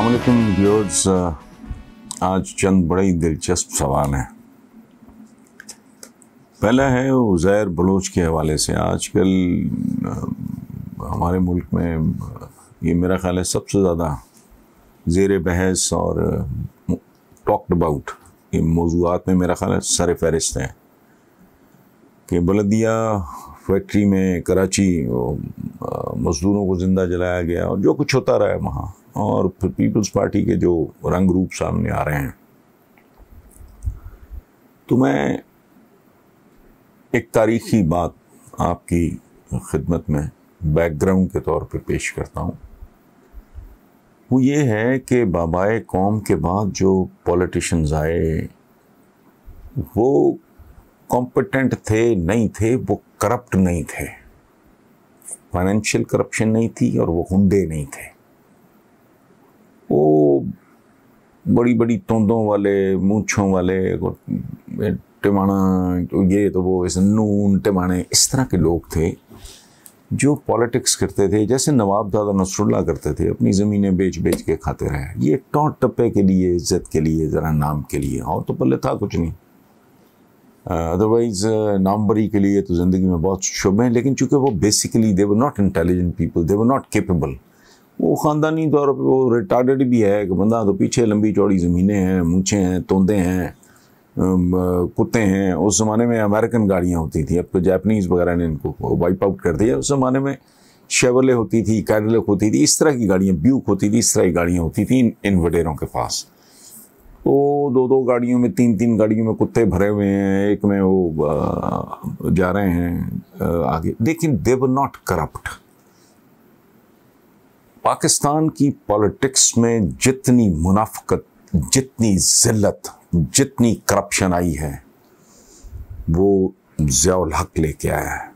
अलकुम viewers uh, आज चंद बड़े ही दिलचस्प सवाल हैं पहला है उज़ैर बलोच के हवाले से आजकल uh, हमारे मुल्क में uh, ये मेरा ख़्याल है सबसे ज़्यादा जेर बहस और टॉक्ड अबाउट ये मौजूद में मेरा ख़्याल है सर फहरिस्त हैं कि बलदिया फैक्ट्री में कराची मज़दूरों को ज़िंदा जलाया गया और जो कुछ होता रहा है वहाँ और फिर पीपल्स पार्टी के जो रंग रूप सामने आ रहे हैं तो मैं एक तारीखी बात आपकी खिदमत में बैकग्राउंड के तौर पर पेश करता हूँ वो ये है कि बाबाए कौम के बाद जो पॉलिटिशन्स आए वो कॉम्पिटेंट थे नहीं थे वो करप्ट नहीं थे फाइनेंशियल करप्शन नहीं थी और वो हुंडे नहीं थे वो बड़ी बड़ी तोंदों वाले मूछों वाले टिमाणा तो ये तो वो इस नून टिमाणे इस तरह के लोग थे जो पॉलिटिक्स करते थे जैसे नवाब दादा नसरुल्ला करते थे अपनी ज़मीनें बेच बेच के खाते रहे ये टॉट टप्पे के लिए इज्जत के लिए ज़रा नाम के लिए और तो पल्ले था कुछ नहीं अदरवाइज़ नामबरी के लिए तो ज़िंदगी में बहुत शुभ हैं लेकिन चूंकि वो basically they were not intelligent people they not capable वो ख़ानदानी तौर पर वो रिटार्डेड भी है कि बंदा तो पीछे लंबी चौड़ी ज़मीनें हैं मूछे हैं तोंदे हैं कुत्ते हैं उस ज़माने में अमेरिकन गाड़ियाँ होती थी अब तो जैपनीज़ वगैरह ने इनको वाइप आउट कर दिया उस ज़माने में शेवले होती थी कैडलक होती थी इस तरह की गाड़ियाँ ब्यूक होती थी इस तरह की गाड़ियाँ होती थी इन वडेरों के पास तो दो दो गाड़ियों में तीन तीन गाड़ियों में कुत्ते भरे हुए हैं एक में वो जा रहे हैं आगे लेकिन दे व नॉट करप्ट पाकिस्तान की पॉलिटिक्स में जितनी मुनाफकत जितनी जिल्लत जितनी करप्शन आई है वो ज़ियाल हक लेके आया है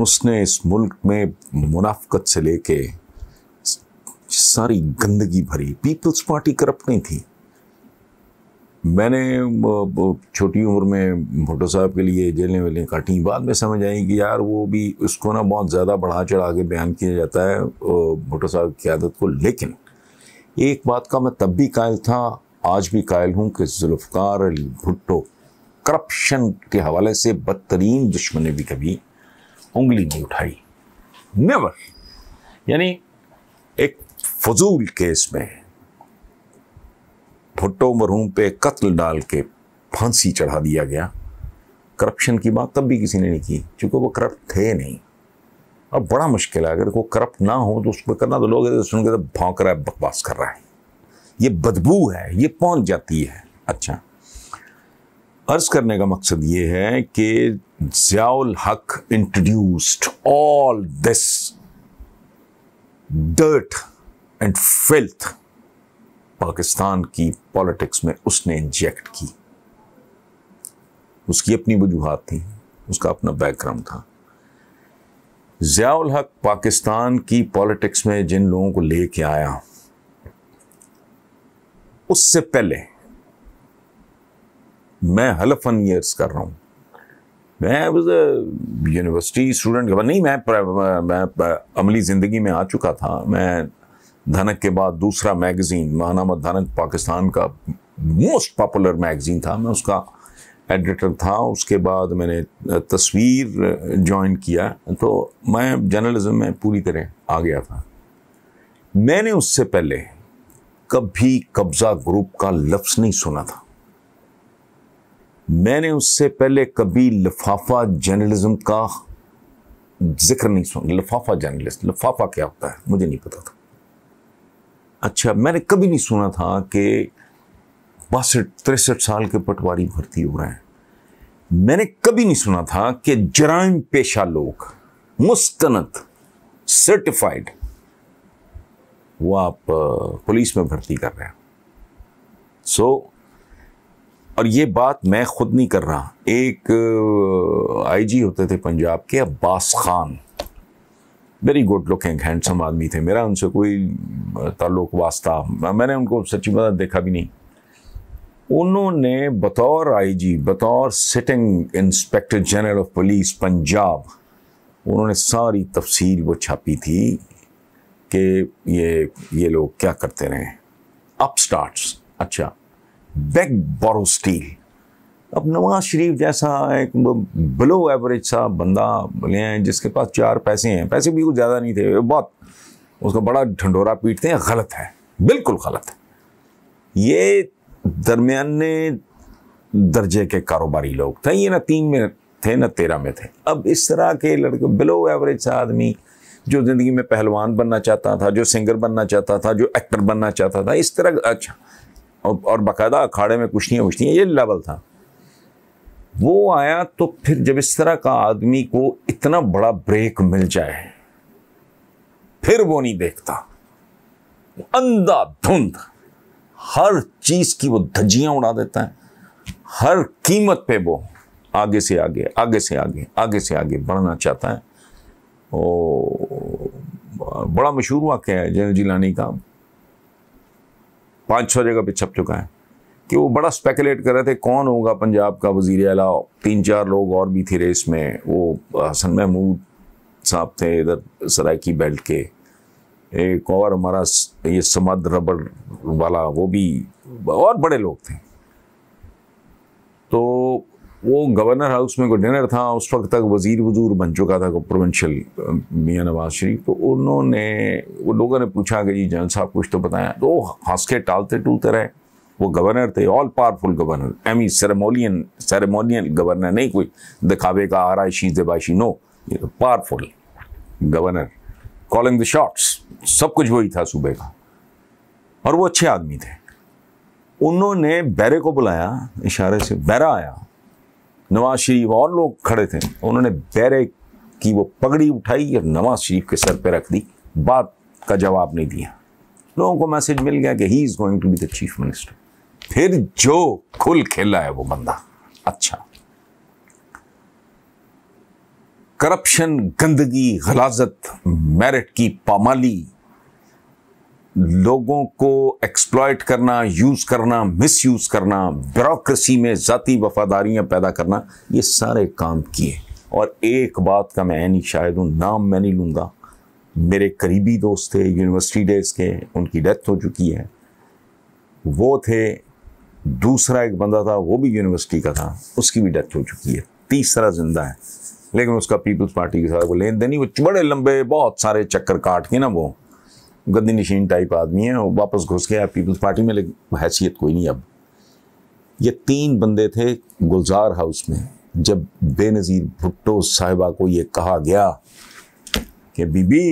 उसने इस मुल्क में मुनाफकत से लेके सारी गंदगी भरी पीपल्स पार्टी करप्ट नहीं थी मैंने छोटी उम्र में भुट्टो साहब के लिए जेलें वेलें काटी बाद में समझ आई कि यार वो भी उसको ना बहुत ज़्यादा बढ़ा चढ़ा के बयान किया जाता है भुट्टो साहब की आदत को लेकिन एक बात का मैं तब भी कायल था आज भी कायल हूँ कि जुल्फ़ार अली भुट्टो करप्शन के हवाले से बदतरीन दुश्मन ने भी कभी उंगली नहीं उठाई नेवर यानी एक फजूल केस में भुट्टो मरहूम पे कत्ल डाल के फांसी चढ़ा दिया गया करप्शन की बात तब भी किसी ने नहीं की क्योंकि वो करप्ट थे नहीं अब बड़ा मुश्किल है अगर वो करप्ट ना हो तो उसको करना तो लोग सुन के तो भौंक रहा है बकवास कर रहा है ये बदबू है ये पहुंच जाती है अच्छा अर्ज करने का मकसद ये है कि Ziaul Haq introduced all this dirt and filth Pakistan की पॉलिटिक्स में उसने इंजेक्ट की उसकी अपनी वजूहत थी उसका अपना बैकग्राउंड था ज़ियाउल हक पाकिस्तान की पॉलिटिक्स में जिन लोगों को लेके आया उससे पहले मैं हलफन ईयर्स कर रहा हूं मैं यूनिवर्सिटी स्टूडेंट नहीं मैं, मैं, मैं अमली ज़िंदगी में आ चुका था मैं धनक के बाद दूसरा मैगज़ीन महानामा धनक पाकिस्तान का मोस्ट पॉपुलर मैगज़ीन था मैं उसका एडिटर था उसके बाद मैंने तस्वीर ज्वाइन किया तो मैं जर्नलिज्म में पूरी तरह आ गया था मैंने उससे पहले कभी कब्ज़ा ग्रुप का लफ्ज़ नहीं सुना था मैंने उससे पहले कभी लफाफा जर्नलिज्म का जिक्र नहीं सुना लिफाफा जर्नलिस्ट लिफाफा क्या होता है मुझे नहीं पता था अच्छा मैंने कभी नहीं सुना था कि बासठ तिरसठ साल के पटवारी भर्ती हो रहे हैं मैंने कभी नहीं सुना था कि जराइम पेशा लोग मुस्तनत सर्टिफाइड वो आप पुलिस में भर्ती कर रहे हैं सो so, और ये बात मैं खुद नहीं कर रहा एक आईजी होते थे पंजाब के Abbas Khan very good looking handsome आदमी थे मेरा उनसे कोई ताल्लुक वास्ता मैंने उनको सच्ची मदद देखा भी नहीं उन्होंने बतौर आईजी बतौर sitting inspector general of police Punjab उन्होंने सारी तफसील वो छापी थी कि ये ये लोग क्या करते रहे अपस्टार्ट्स अच्छा बेग बोरोस्टील अब नवाज शरीफ जैसा एक बिलो एवरेज सा बंदा बोले हैं जिसके पास चार पैसे हैं पैसे भी कुछ ज़्यादा नहीं थे बहुत उसको बड़ा ढंडोरा पीटते हैं गलत है बिल्कुल गलत है ये दरमियाने दर्जे के कारोबारी लोग थे ये ना तीन में थे ना तेरह में थे अब इस तरह के लड़के बिलो एवरेज सा आदमी जो ज़िंदगी में पहलवान बनना चाहता था जो सिंगर बनना चाहता था जो एक्टर बनना चाहता था इस तरह अच्छा और, बाकायदा अखाड़े में कुश्तियाँ उछतियाँ ये लेवल था वो आया तो फिर जब इस तरह का आदमी को इतना बड़ा ब्रेक मिल जाए फिर वो नहीं देखता अंधा धुंध हर चीज की वो धज्जियां उड़ा देता है हर कीमत पे वो आगे से आगे आगे से आगे आगे से आगे बढ़ना चाहता है ओ बड़ा मशहूर वाक्य है जनरल जिलानी का पांच छह जगह पे छप चुका है कि वो बड़ा स्पेकुलेट कर रहे थे कौन होगा पंजाब का वजीर अला तीन चार लोग और भी थे रेस में वो हसन महमूद साहब थे इधर सराकी बेल्ट के एक और हमारा ये समद रबड़ वाला वो भी और बड़े लोग थे तो वो गवर्नर हाउस में कोई डिनर था उस वक्त तक वजीर वजूर बन चुका था प्रोविंशल मियाँ नवाज शरीफ तो उन्होंने वो लोगों ने पूछा कि जी जन साहब कुछ तो बताया तो हंस के टालते टूलते रहे वो गवर्नर थे all powerful governor a mere ceremonial ceremonial governor नहीं कोई दिखावे का आरइशी जबाशी no powerful governor calling the shots सब कुछ वही था सूबे का और वो अच्छे आदमी थे उन्होंने बैरे को बुलाया इशारे से बैरा आया नवाज शरीफ और लोग खड़े थे उन्होंने बैरे की वो पगड़ी उठाई और नवाज शरीफ के सर पे रख दी बात का जवाब नहीं दिया लोगों को मैसेज मिल गया कि he is going to be the chief minister फिर जो खुल खेला है वो बंदा अच्छा करप्शन गंदगी गलाजत मेरिट की पामाली लोगों को एक्सप्लॉयट करना यूज़ करना मिस यूज़ करना ब्यूरोसी में ज़ाती वफादारियां पैदा करना ये सारे काम किए और एक बात का मैं नहीं शायद हूं नाम मैं नहीं लूंगा मेरे करीबी दोस्त थे यूनिवर्सिटी डेज के उनकी डेथ हो चुकी है वो थे दूसरा एक बंदा था वो भी यूनिवर्सिटी का था उसकी भी डेथ हो चुकी है तीसरा जिंदा है लेकिन उसका पीपल्स पार्टी के साथ वो लेन देन ही वो बड़े लंबे बहुत सारे चक्कर काट के ना वो गद्दी नशीन टाइप आदमी है वो वापस घुस गया पीपल्स पार्टी में लेकिन हैसियत कोई नहीं अब ये तीन बंदे थे गुलजार हाउस में जब बेनज़ीर भुट्टो साहिबा को ये कहा गया कि बीबी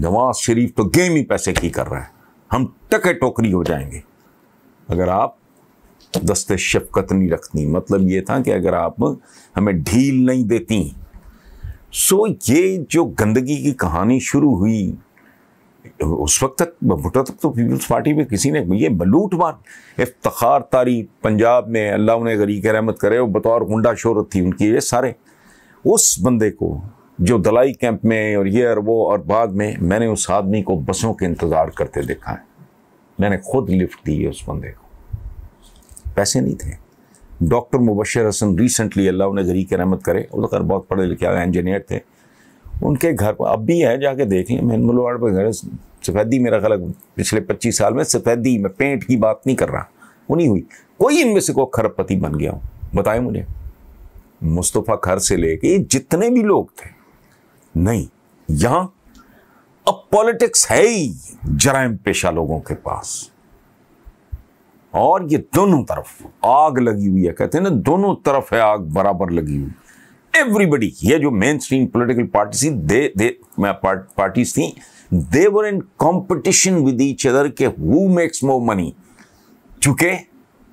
नवाज शरीफ तो गेम ही पैसे की कर रहा है हम टके टोकरी हो जाएंगे अगर आप दस्त शफकत नहीं रखती मतलब ये था कि अगर आप हमें ढील नहीं देती सो ये जो गंदगी की कहानी शुरू हुई उस वक्त तक भुटो तक तो पीपल्स पार्टी में किसी ने ये बलूट मार इफ्तार तारी पंजाब में अल्लाह उन्हें गरीक रहमत करे वो बतौर गुंडा शोरत थी उनकी ये सारे उस बंदे को जो दलाई कैंप में और ये और वो और बाद में मैंने उस आदमी को बसों के इंतज़ार करते देखा है मैंने खुद लिफ्ट दी है उस बंदे को पैसे नहीं थे डॉक्टर मुबशर हसन रिसेंटली अल्लाह उन्हें जरी के रहमत करे घर तो बहुत पढ़े लिखे इंजीनियर थे उनके घर पर अब भी है जाके देख लें मैं मलवाड़ पर घर सफ़ेदी मेरा गलत पिछले पच्चीस साल में सफ़ेदी में पेंट की बात नहीं कर रहा नहीं हुई कोई इनमें से कोई खरबपति बन गया हूँ बताए मुझे मुस्तफ़ा खर से लेके जितने भी लोग थे नहीं यहाँ अब पॉलिटिक्स है ही जराइम पेशा लोगों के पास और ये दोनों तरफ आग लगी हुई है कहते हैं ना दोनों तरफ है आग बराबर लगी हुई एवरीबडी ये जो मेन स्ट्रीम पोलिटिकल पार्टी थी दे दे पार्टीज थी they were in competition with each other के हु मेक्स मोर मनी चूंकि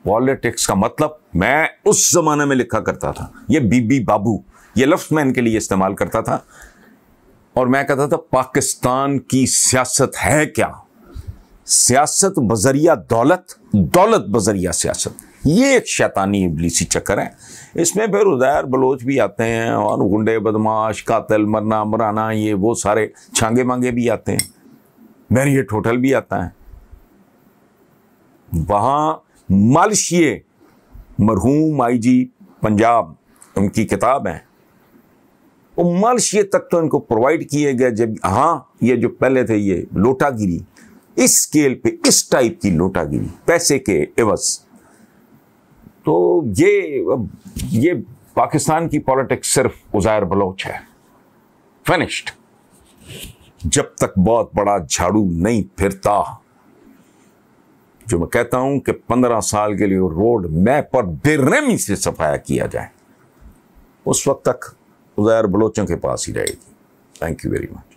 पॉलिटिक्स का मतलब मैं उस जमाने में लिखा करता था ये बीबी बाबू ये लफ्ज मैं इनके लिए इस्तेमाल करता था और मैं कहता था पाकिस्तान की सियासत है क्या सियासत बजरिया दौलत दौलत बजरिया सियासत ये एक शैतानी इबलीसी चक्कर है इसमें फिर उदैर बलोच भी आते हैं और गुंडे बदमाश कातल मरना मराना ये वो सारे छांगे मांगे भी आते हैं मैरियट होटल भी आता है वहां मालशिए मरहूम आई जी पंजाब उनकी किताब है वो मालशिए तक तो इनको प्रोवाइड किए गए जब हाँ ये जो पहले थे ये लोटागिरी इस स्केल पे इस टाइप की गिरी पैसे के एवज तो ये ये पाकिस्तान की पॉलिटिक्स सिर्फ उजायर बलोच है फिनिश्ड जब तक बहुत बड़ा झाड़ू नहीं फिरता जो मैं कहता हूं कि पंद्रह साल के लिए रोड मैप पर बेरहमी से सफाया किया जाए उस वक्त तक उजैर बलोचों के पास ही रहेगी थैंक यू वेरी मच